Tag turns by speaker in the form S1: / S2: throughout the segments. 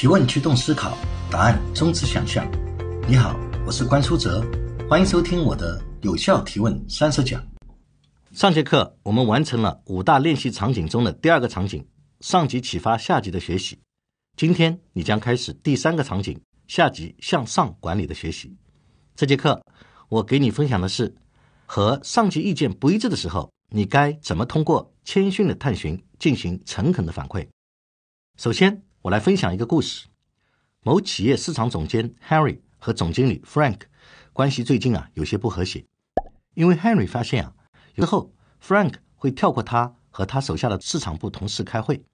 S1: 提问驱动思考，答案终止想象。你好，我是关书哲，欢迎收听我的有效提问三十讲。上节课我们完成了五大练习场景中的第二个场景，上级启发下级的学习。今天你将开始第三个场景，下级向上管理的学习。这节课我给你分享的是，和上级意见不一致的时候，你该怎么通过谦逊的探寻进行诚恳的反馈。首先。我来分享一个故事。某企业市场总监 Harry 和总经理 Frank 关系最近啊有些不和谐，因为 Harry 发现啊之后 Frank 会跳过他和他手下的市场部同事开会，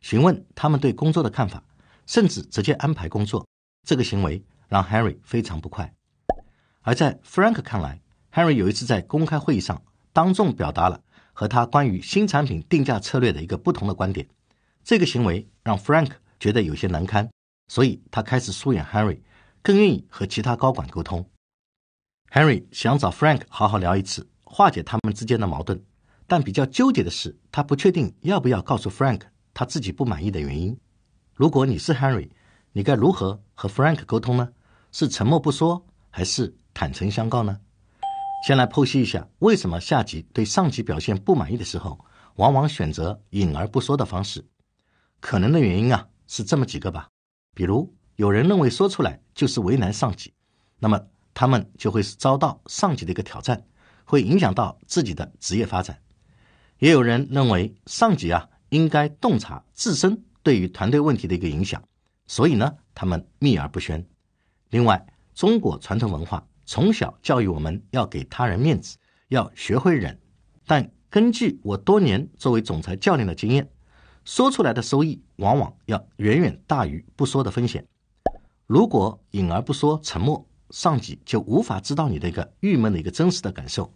S1: 询问他们对工作的看法，甚至直接安排工作。这个行为让 Harry 非常不快。而在 Frank 看来，Harry 有一次在公开会议上当众表达了和他关于新产品定价策略的一个不同的观点。这个行为让 Frank。觉得有些难堪，所以他开始疏远 Henry，更愿意和其他高管沟通。Henry 想找 Frank 好好聊一次，化解他们之间的矛盾。但比较纠结的是，他不确定要不要告诉 Frank 他自己不满意的原因。如果你是 Henry，你该如何和 Frank 沟通呢？是沉默不说，还是坦诚相告呢？先来剖析一下，为什么下级对上级表现不满意的时候，往往选择隐而不说的方式？可能的原因啊。是这么几个吧，比如有人认为说出来就是为难上级，那么他们就会是遭到上级的一个挑战，会影响到自己的职业发展。也有人认为上级啊应该洞察自身对于团队问题的一个影响，所以呢他们秘而不宣。另外，中国传统文化从小教育我们要给他人面子，要学会忍。但根据我多年作为总裁教练的经验。说出来的收益往往要远远大于不说的风险。如果隐而不说、沉默，上级就无法知道你的一个郁闷的一个真实的感受，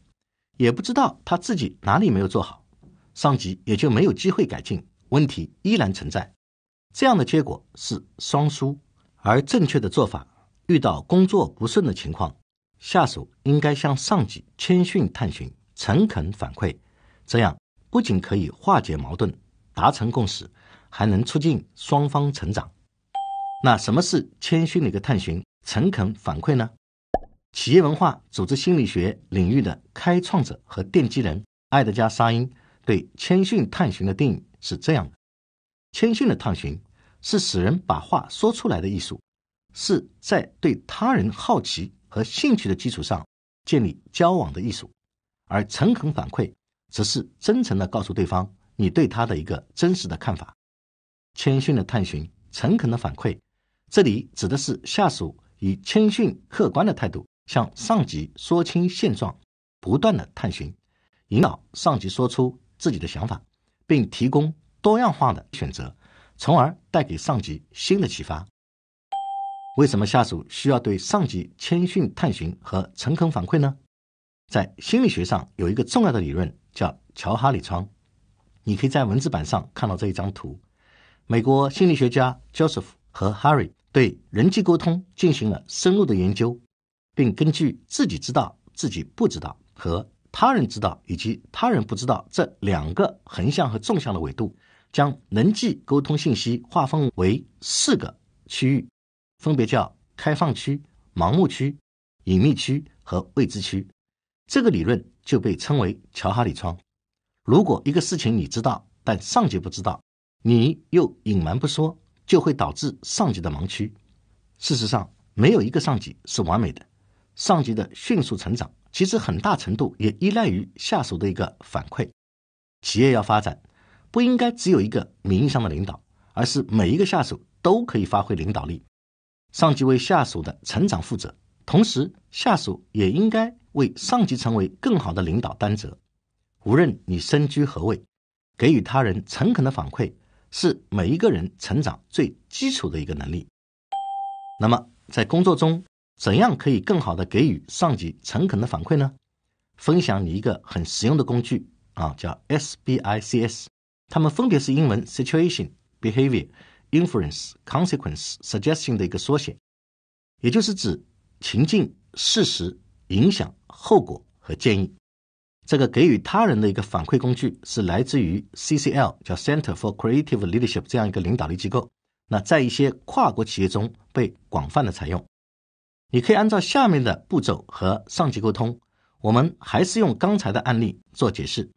S1: 也不知道他自己哪里没有做好，上级也就没有机会改进，问题依然存在。这样的结果是双输。而正确的做法，遇到工作不顺的情况，下属应该向上级谦逊探寻、诚恳反馈，这样不仅可以化解矛盾。达成共识，还能促进双方成长。那什么是谦逊的一个探寻、诚恳反馈呢？企业文化、组织心理学领域的开创者和奠基人埃德加·沙因对谦逊探寻的定义是这样的：谦逊的探寻是使人把话说出来的艺术，是在对他人好奇和兴趣的基础上建立交往的艺术，而诚恳反馈则是真诚地告诉对方。你对他的一个真实的看法，谦逊的探寻，诚恳的反馈。这里指的是下属以谦逊、客观的态度向上级说清现状，不断的探寻，引导上级说出自己的想法，并提供多样化的选择，从而带给上级新的启发。为什么下属需要对上级谦逊探寻和诚恳反馈呢？在心理学上有一个重要的理论叫乔哈里窗。你可以在文字版上看到这一张图。美国心理学家 Joseph 和 Harry 对人际沟通进行了深入的研究，并根据自己知道自己不知道和他人知道以及他人不知道这两个横向和纵向的维度，将人际沟通信息划分为四个区域，分别叫开放区、盲目区、隐秘区和未知区。这个理论就被称为乔哈里窗。如果一个事情你知道，但上级不知道，你又隐瞒不说，就会导致上级的盲区。事实上，没有一个上级是完美的。上级的迅速成长，其实很大程度也依赖于下属的一个反馈。企业要发展，不应该只有一个名义上的领导，而是每一个下属都可以发挥领导力。上级为下属的成长负责，同时，下属也应该为上级成为更好的领导担责。无论你身居何位，给予他人诚恳的反馈是每一个人成长最基础的一个能力。那么，在工作中，怎样可以更好的给予上级诚恳的反馈呢？分享你一个很实用的工具啊，叫 S B I C S，它们分别是英文 situation、behavior、i n f e r e n c e consequence、suggestion 的一个缩写，也就是指情境、事实、影响、后果和建议。这个给予他人的一个反馈工具是来自于 CCL，叫 Center for Creative Leadership，这样一个领导力机构。那在一些跨国企业中被广泛的采用。你可以按照下面的步骤和上级沟通。我们还是用刚才的案例做解释。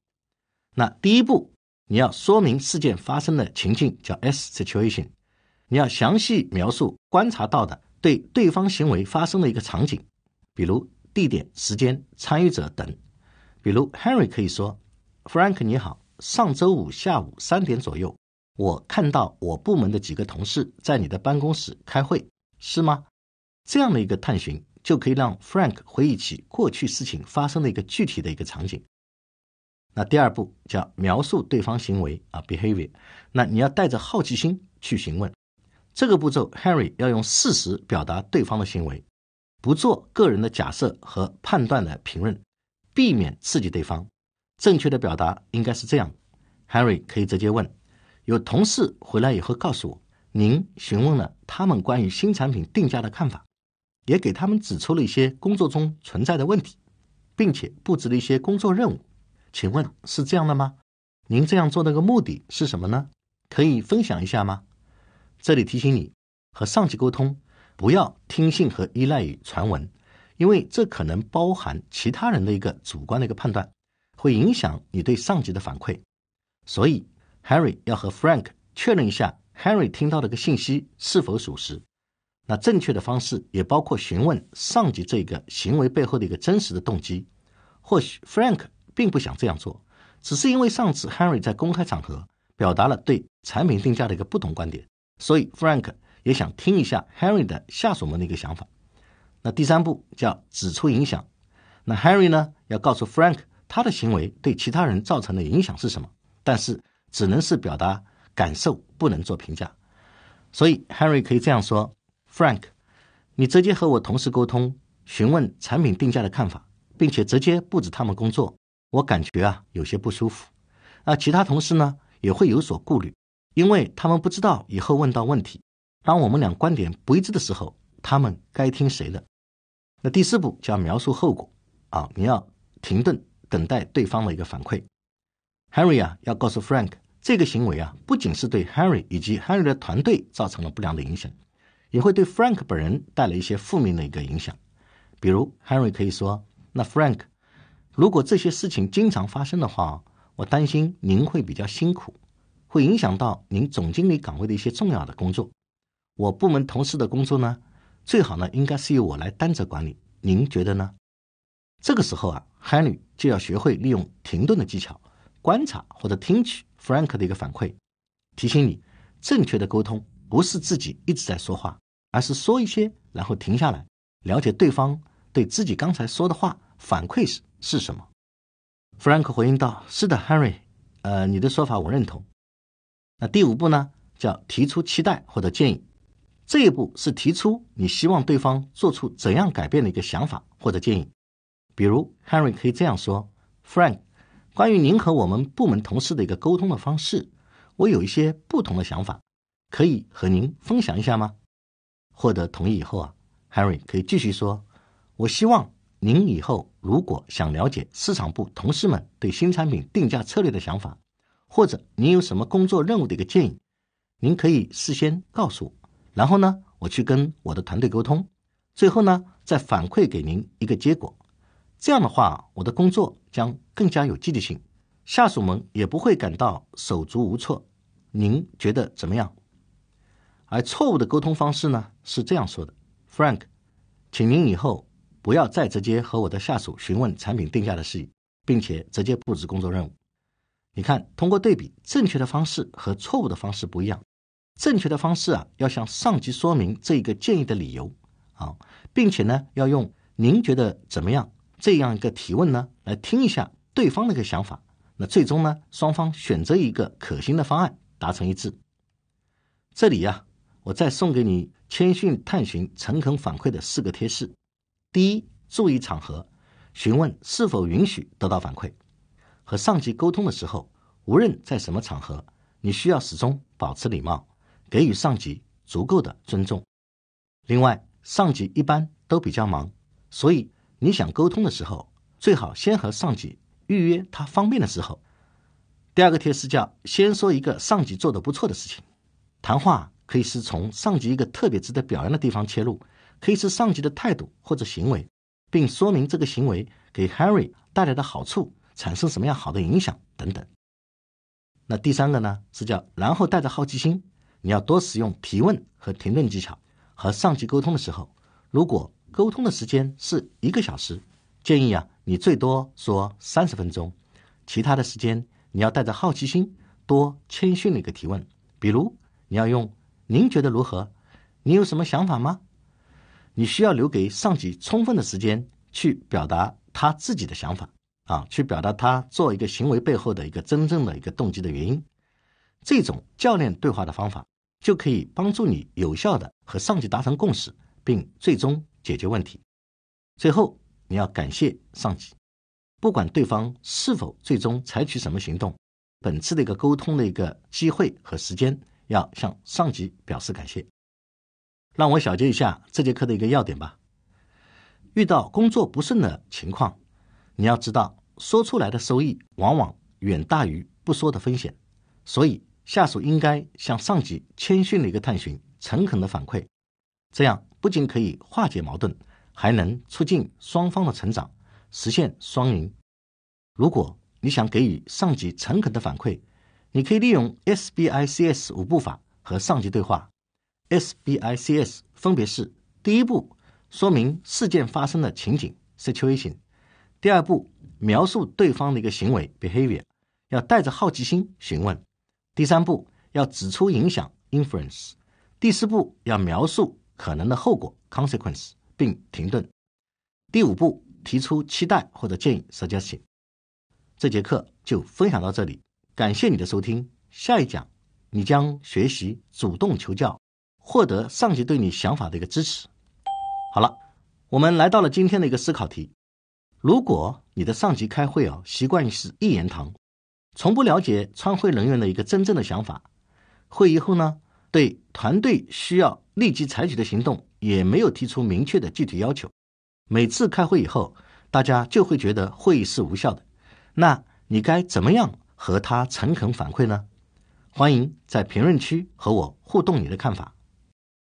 S1: 那第一步，你要说明事件发生的情境，叫 S situation。你要详细描述观察到的对对方行为发生的一个场景，比如地点、时间、参与者等。比如 Henry 可以说：“Frank，你好，上周五下午三点左右，我看到我部门的几个同事在你的办公室开会，是吗？”这样的一个探寻就可以让 Frank 回忆起过去事情发生的一个具体的一个场景。那第二步叫描述对方行为啊 behavior，那你要带着好奇心去询问。这个步骤 Henry 要用事实表达对方的行为，不做个人的假设和判断的评论。避免刺激对方，正确的表达应该是这样：Henry 可以直接问，有同事回来以后告诉我，您询问了他们关于新产品定价的看法，也给他们指出了一些工作中存在的问题，并且布置了一些工作任务。请问是这样的吗？您这样做的个目的是什么呢？可以分享一下吗？这里提醒你，和上级沟通不要听信和依赖于传闻。因为这可能包含其他人的一个主观的一个判断，会影响你对上级的反馈，所以 Harry 要和 Frank 确认一下 Harry 听到的个信息是否属实。那正确的方式也包括询问上级这个行为背后的一个真实的动机。或许 Frank 并不想这样做，只是因为上次 Harry 在公开场合表达了对产品定价的一个不同观点，所以 Frank 也想听一下 Harry 的下属们的一个想法。那第三步叫指出影响。那 Henry 呢要告诉 Frank，他的行为对其他人造成的影响是什么？但是只能是表达感受，不能做评价。所以 Henry 可以这样说：“Frank，你直接和我同事沟通，询问产品定价的看法，并且直接布置他们工作。我感觉啊有些不舒服。那其他同事呢也会有所顾虑，因为他们不知道以后问到问题，当我们俩观点不一致的时候，他们该听谁的？”那第四步叫描述后果啊，你要停顿，等待对方的一个反馈。Henry 啊，要告诉 Frank，这个行为啊，不仅是对 Henry 以及 Henry 的团队造成了不良的影响，也会对 Frank 本人带来一些负面的一个影响。比如 Henry 可以说，那 Frank，如果这些事情经常发生的话，我担心您会比较辛苦，会影响到您总经理岗位的一些重要的工作，我部门同事的工作呢？最好呢，应该是由我来担责管理，您觉得呢？这个时候啊，Henry 就要学会利用停顿的技巧，观察或者听取 Frank 的一个反馈，提醒你，正确的沟通不是自己一直在说话，而是说一些，然后停下来，了解对方对自己刚才说的话反馈是是什么。Frank 回应道：“是的，Henry，呃，你的说法我认同。”那第五步呢，叫提出期待或者建议。这一步是提出你希望对方做出怎样改变的一个想法或者建议，比如 Henry 可以这样说：“Frank，关于您和我们部门同事的一个沟通的方式，我有一些不同的想法，可以和您分享一下吗？”获得同意以后啊，Henry 可以继续说：“我希望您以后如果想了解市场部同事们对新产品定价策略的想法，或者您有什么工作任务的一个建议，您可以事先告诉我。”然后呢，我去跟我的团队沟通，最后呢再反馈给您一个结果。这样的话，我的工作将更加有积极性，下属们也不会感到手足无措。您觉得怎么样？而错误的沟通方式呢，是这样说的：“Frank，请您以后不要再直接和我的下属询问产品定价的事宜，并且直接布置工作任务。”你看，通过对比，正确的方式和错误的方式不一样。正确的方式啊，要向上级说明这一个建议的理由啊，并且呢，要用您觉得怎么样这样一个提问呢，来听一下对方的一个想法。那最终呢，双方选择一个可行的方案，达成一致。这里呀，我再送给你谦逊、探寻、诚恳反馈的四个贴士。第一，注意场合，询问是否允许得到反馈。和上级沟通的时候，无论在什么场合，你需要始终保持礼貌。给予上级足够的尊重。另外，上级一般都比较忙，所以你想沟通的时候，最好先和上级预约他方便的时候。第二个贴士叫先说一个上级做的不错的事情。谈话可以是从上级一个特别值得表扬的地方切入，可以是上级的态度或者行为，并说明这个行为给 h a r r y 带来的好处，产生什么样好的影响等等。那第三个呢，是叫然后带着好奇心。你要多使用提问和停顿技巧。和上级沟通的时候，如果沟通的时间是一个小时，建议啊，你最多说三十分钟，其他的时间你要带着好奇心，多谦逊的一个提问。比如，你要用“您觉得如何”，“你有什么想法吗”，你需要留给上级充分的时间去表达他自己的想法啊，去表达他做一个行为背后的一个真正的一个动机的原因。这种教练对话的方法。就可以帮助你有效的和上级达成共识，并最终解决问题。最后，你要感谢上级，不管对方是否最终采取什么行动，本次的一个沟通的一个机会和时间，要向上级表示感谢。让我小结一下这节课的一个要点吧。遇到工作不顺的情况，你要知道说出来的收益往往远大于不说的风险，所以。下属应该向上级谦逊的一个探寻，诚恳的反馈，这样不仅可以化解矛盾，还能促进双方的成长，实现双赢。如果你想给予上级诚恳的反馈，你可以利用 S B I C S 五步法和上级对话。S B I C S 分别是：第一步，说明事件发生的情景 （situation）；第二步，描述对方的一个行为 （behavior），要带着好奇心询问。第三步要指出影响 i n f e r e n c e 第四步要描述可能的后果 （consequence） 并停顿。第五步提出期待或者建议 （suggestion）。这节课就分享到这里，感谢你的收听。下一讲你将学习主动求教，获得上级对你想法的一个支持。好了，我们来到了今天的一个思考题：如果你的上级开会啊，习惯是一言堂。从不了解参会人员的一个真正的想法，会议后呢，对团队需要立即采取的行动也没有提出明确的具体要求。每次开会以后，大家就会觉得会议是无效的。那你该怎么样和他诚恳反馈呢？欢迎在评论区和我互动你的看法。